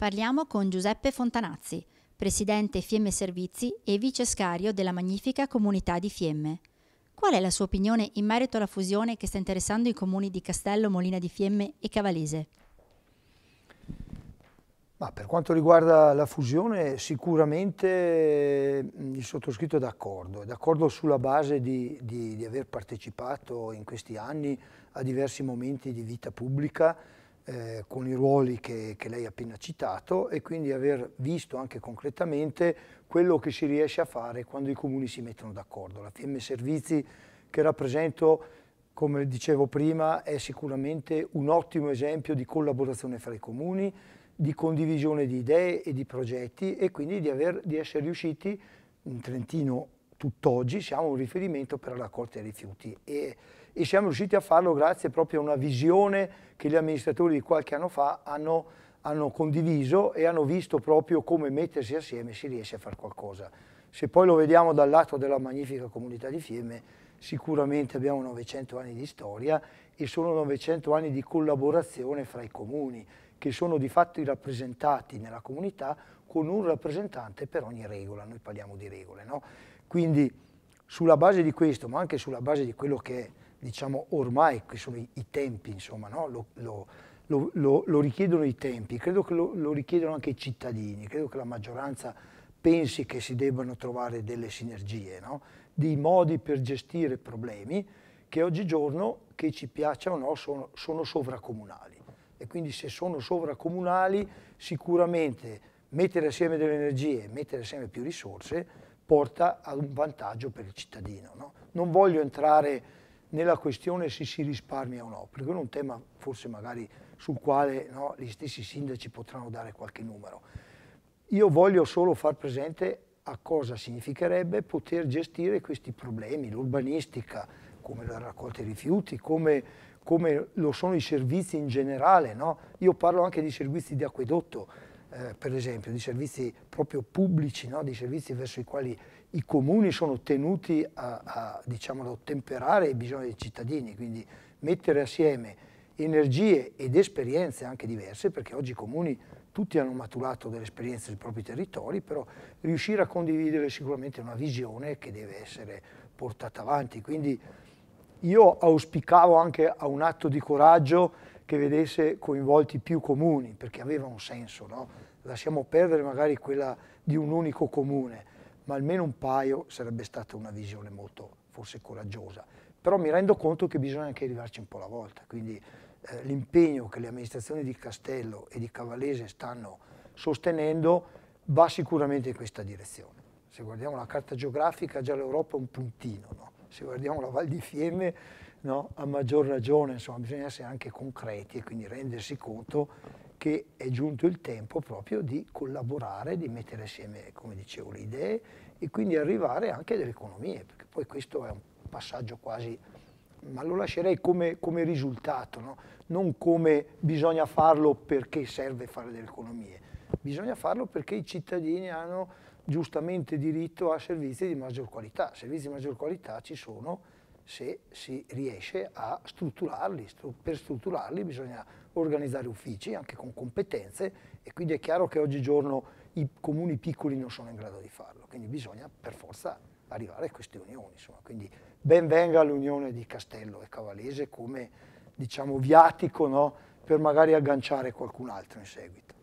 Parliamo con Giuseppe Fontanazzi, presidente Fiemme Servizi e vice scario della magnifica comunità di Fiemme. Qual è la sua opinione in merito alla fusione che sta interessando i comuni di Castello, Molina di Fiemme e Cavalese? Ma per quanto riguarda la fusione, sicuramente mm, il sottoscritto è d'accordo, è d'accordo sulla base di, di, di, aver partecipato in questi anni a diversi momenti di vita pubblica eh, con i ruoli che, che, lei ha appena citato e quindi aver visto anche concretamente quello che si riesce a fare quando i comuni si mettono d'accordo. La PM Servizi che rappresento, come dicevo prima, è sicuramente un ottimo esempio di collaborazione fra i comuni, di condivisione di idee e di progetti e quindi di, aver, di essere riusciti in Trentino tutt'oggi siamo un riferimento per la raccolta dei rifiuti e, e, siamo riusciti a farlo grazie proprio a una visione che gli amministratori di qualche anno fa hanno, hanno condiviso e hanno visto proprio come mettersi assieme si riesce a fare qualcosa. Se poi lo vediamo dal lato della magnifica comunità di Fieme, sicuramente abbiamo 900 anni di storia e sono 900 anni di collaborazione fra i comuni che sono di fatto i rappresentati nella comunità con un rappresentante per ogni regola, noi parliamo di regole. No? Quindi sulla base di questo, ma anche sulla base di quello che è, diciamo ormai, che sono i, i tempi, insomma, no? lo, lo, lo, lo, richiedono i tempi, credo che lo richiedono anche i cittadini, credo che la maggioranza pensi che si debbano trovare delle sinergie, no? dei modi per gestire problemi che oggigiorno, che ci piaccia o no, sono, sono sovracomunali. E quindi se sono sovracomunali sicuramente mettere assieme delle energie, mettere assieme più risorse porta ad un vantaggio per il cittadino. No? Non voglio entrare nella questione se si risparmia o no, perché è un tema forse magari sul quale no, gli stessi sindaci potranno dare qualche numero. Io voglio solo far presente a cosa significherebbe poter gestire questi problemi, l'urbanistica, come la raccolta dei rifiuti, come, come lo sono i servizi in generale. No? Io parlo anche di servizi di acquedotto, eh, per esempio, di servizi proprio pubblici, no? di servizi verso i quali i comuni sono tenuti a, a diciamo, ottemperare i bisogni dei cittadini, quindi mettere assieme energie ed esperienze anche diverse, perché oggi i comuni tutti hanno maturato delle esperienze sui propri territori, però riuscire a condividere sicuramente una visione che deve essere portata avanti. Quindi io auspicavo anche a un atto di coraggio che vedesse coinvolti più comuni, perché aveva un senso, no? lasciamo perdere magari quella di un unico comune, ma almeno un paio sarebbe stata una visione molto forse coraggiosa. Però mi rendo conto che bisogna anche arrivarci un po' alla volta, quindi eh, l'impegno che le amministrazioni di Castello e di Cavallese stanno sostenendo va sicuramente in questa direzione. Se guardiamo la carta geografica già l'Europa è un puntino, no? se guardiamo la Val di Fiemme no, a maggior ragione, insomma, bisogna essere anche concreti e quindi rendersi conto che è giunto il tempo proprio di collaborare, di mettere assieme, come dicevo, le idee e quindi arrivare anche a delle economie, perché poi questo è un passaggio quasi, ma lo lascerei come, come risultato, no? non come bisogna farlo perché serve fare delle economie, bisogna farlo perché i cittadini hanno giustamente diritto a servizi di maggior qualità. Servizi di maggior qualità ci sono se si riesce a strutturarli. Per strutturarli bisogna organizzare uffici anche con competenze e quindi è chiaro che oggigiorno i comuni piccoli non sono in grado di farlo, quindi bisogna per forza arrivare a queste unioni. Insomma. Quindi ben venga l'unione di Castello e Cavalese come diciamo, viatico no? per magari agganciare qualcun altro in seguito.